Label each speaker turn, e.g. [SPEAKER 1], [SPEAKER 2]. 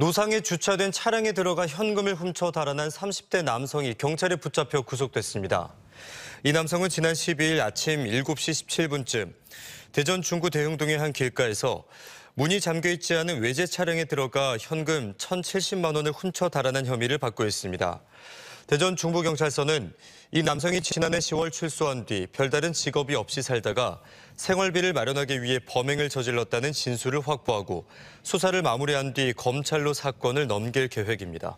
[SPEAKER 1] 노상에 주차된 차량에 들어가 현금을 훔쳐 달아난 30대 남성이 경찰에 붙잡혀 구속됐습니다. 이 남성은 지난 12일 아침 7시 17분쯤 대전 중구 대흥동의 한 길가에서 문이 잠겨 있지 않은 외제 차량에 들어가 현금 1,070만 원을 훔쳐 달아난 혐의를 받고 있습니다. 대전 중부경찰서는 이 남성이 지난해 10월 출소한 뒤 별다른 직업이 없이 살다가 생활비를 마련하기 위해 범행을 저질렀다는 진술을 확보하고 수사를 마무리한 뒤 검찰로 사건을 넘길 계획입니다.